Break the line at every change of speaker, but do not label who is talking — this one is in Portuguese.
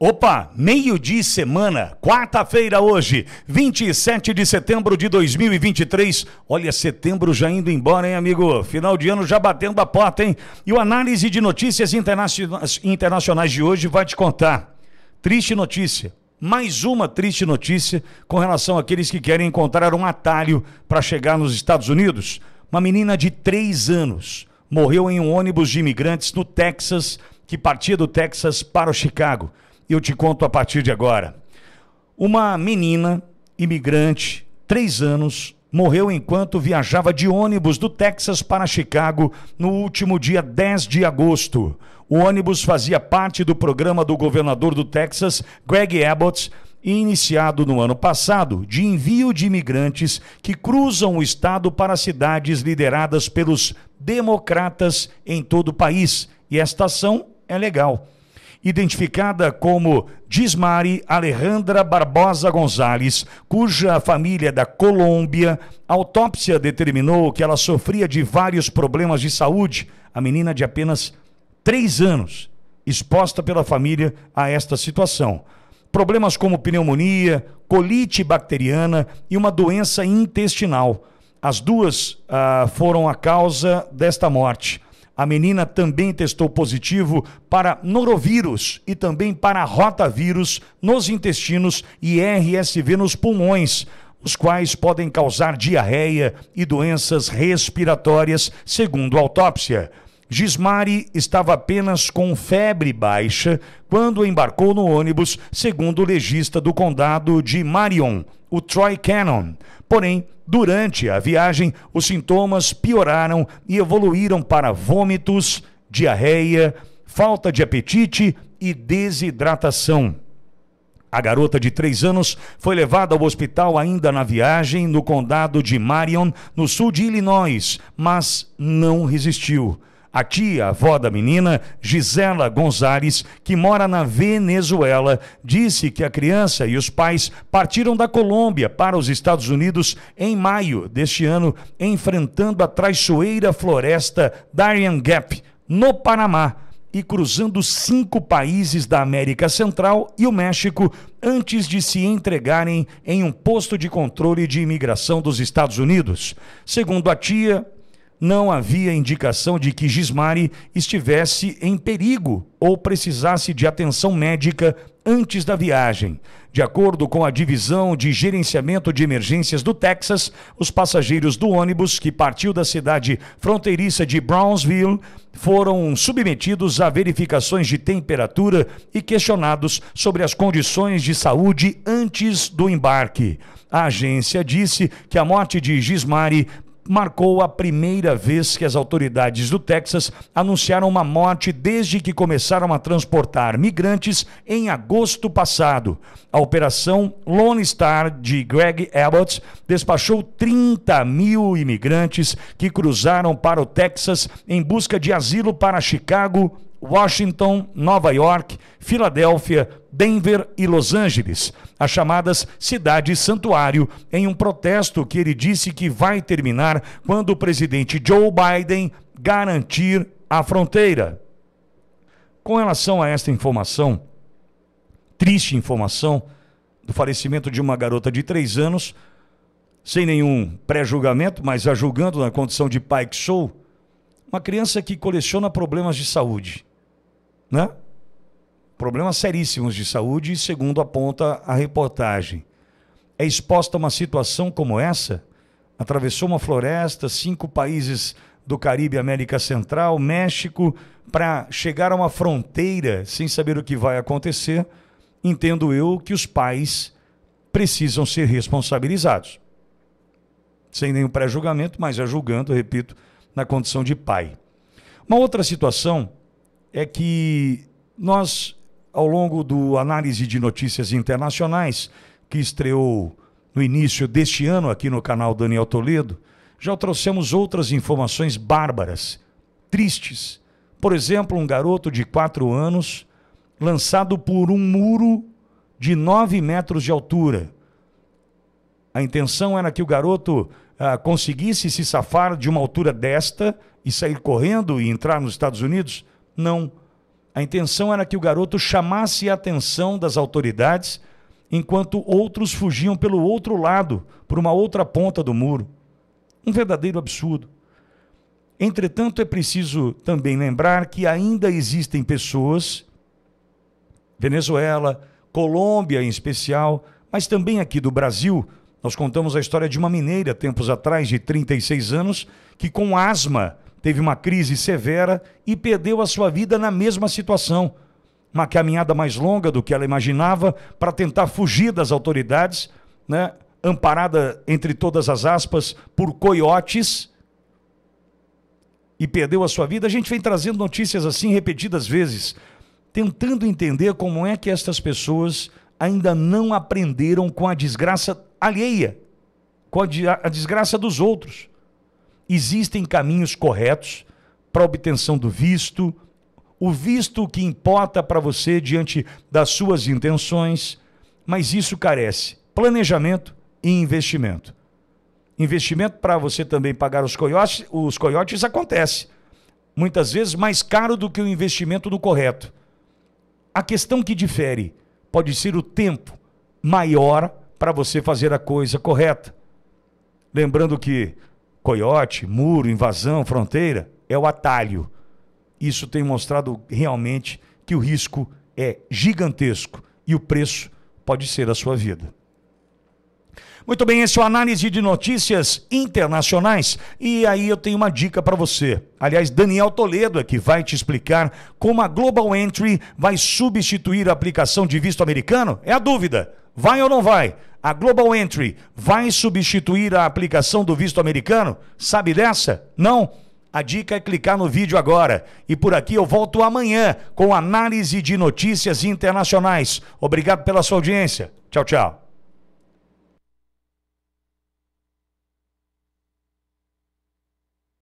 Opa, meio dia semana, quarta-feira hoje, 27 de setembro de 2023. Olha, setembro já indo embora, hein, amigo? Final de ano já batendo a porta, hein? E o análise de notícias internacionais de hoje vai te contar. Triste notícia. Mais uma triste notícia com relação àqueles que querem encontrar um atalho para chegar nos Estados Unidos. Uma menina de 3 anos morreu em um ônibus de imigrantes no Texas, que partia do Texas para o Chicago eu te conto a partir de agora. Uma menina, imigrante, três anos, morreu enquanto viajava de ônibus do Texas para Chicago no último dia 10 de agosto. O ônibus fazia parte do programa do governador do Texas, Greg Abbott, iniciado no ano passado, de envio de imigrantes que cruzam o estado para cidades lideradas pelos democratas em todo o país. E esta ação é legal identificada como Dismari Alejandra Barbosa Gonzalez, cuja família é da Colômbia, a autópsia determinou que ela sofria de vários problemas de saúde. A menina de apenas 3 anos, exposta pela família a esta situação. Problemas como pneumonia, colite bacteriana e uma doença intestinal. As duas ah, foram a causa desta morte. A menina também testou positivo para norovírus e também para rotavírus nos intestinos e RSV nos pulmões, os quais podem causar diarreia e doenças respiratórias, segundo a autópsia. Gismari estava apenas com febre baixa quando embarcou no ônibus, segundo o legista do condado de Marion, o Troy Cannon. Porém, Durante a viagem, os sintomas pioraram e evoluíram para vômitos, diarreia, falta de apetite e desidratação. A garota de três anos foi levada ao hospital ainda na viagem no condado de Marion, no sul de Illinois, mas não resistiu a tia, avó da menina, Gisela Gonzalez, que mora na Venezuela, disse que a criança e os pais partiram da Colômbia para os Estados Unidos em maio deste ano, enfrentando a traiçoeira floresta Darien Gap, no Panamá, e cruzando cinco países da América Central e o México antes de se entregarem em um posto de controle de imigração dos Estados Unidos. Segundo a tia, não havia indicação de que Gismari estivesse em perigo ou precisasse de atenção médica antes da viagem. De acordo com a divisão de gerenciamento de emergências do Texas, os passageiros do ônibus que partiu da cidade fronteiriça de Brownsville foram submetidos a verificações de temperatura e questionados sobre as condições de saúde antes do embarque. A agência disse que a morte de Gismari marcou a primeira vez que as autoridades do Texas anunciaram uma morte desde que começaram a transportar migrantes em agosto passado. A operação Lone Star de Greg Abbott despachou 30 mil imigrantes que cruzaram para o Texas em busca de asilo para Chicago, Washington, Nova York, Filadélfia, Denver e Los Angeles, as chamadas cidades santuário, em um protesto que ele disse que vai terminar quando o presidente Joe Biden garantir a fronteira. Com relação a esta informação, triste informação, do falecimento de uma garota de três anos, sem nenhum pré-julgamento, mas a julgando na condição de pai que sou, uma criança que coleciona problemas de saúde né? Problemas seríssimos de saúde, segundo aponta a reportagem. É exposta a uma situação como essa? Atravessou uma floresta, cinco países do Caribe, América Central, México, para chegar a uma fronteira sem saber o que vai acontecer, entendo eu que os pais precisam ser responsabilizados. Sem nenhum pré-julgamento, mas julgando, repito, na condição de pai. Uma outra situação é que nós, ao longo do análise de notícias internacionais, que estreou no início deste ano aqui no canal Daniel Toledo, já trouxemos outras informações bárbaras, tristes. Por exemplo, um garoto de 4 anos lançado por um muro de 9 metros de altura. A intenção era que o garoto ah, conseguisse se safar de uma altura desta e sair correndo e entrar nos Estados Unidos, não. A intenção era que o garoto chamasse a atenção das autoridades, enquanto outros fugiam pelo outro lado, por uma outra ponta do muro. Um verdadeiro absurdo. Entretanto, é preciso também lembrar que ainda existem pessoas, Venezuela, Colômbia em especial, mas também aqui do Brasil, nós contamos a história de uma mineira tempos atrás, de 36 anos, que com asma teve uma crise severa e perdeu a sua vida na mesma situação. Uma caminhada mais longa do que ela imaginava para tentar fugir das autoridades, né? amparada, entre todas as aspas, por coiotes e perdeu a sua vida. A gente vem trazendo notícias assim repetidas vezes, tentando entender como é que estas pessoas ainda não aprenderam com a desgraça alheia, com a, a desgraça dos outros existem caminhos corretos para obtenção do visto, o visto que importa para você diante das suas intenções, mas isso carece planejamento e investimento. Investimento para você também pagar os coiotes, os coiotes acontece. Muitas vezes mais caro do que o investimento no correto. A questão que difere pode ser o tempo maior para você fazer a coisa correta. Lembrando que coiote, muro, invasão, fronteira, é o atalho. Isso tem mostrado realmente que o risco é gigantesco e o preço pode ser a sua vida. Muito bem, esse é o análise de notícias internacionais. E aí eu tenho uma dica para você. Aliás, Daniel Toledo é que vai te explicar como a Global Entry vai substituir a aplicação de visto americano. É a dúvida: vai ou não vai? A Global Entry vai substituir a aplicação do visto americano? Sabe dessa? Não? A dica é clicar no vídeo agora. E por aqui eu volto amanhã com análise de notícias internacionais. Obrigado pela sua audiência. Tchau, tchau.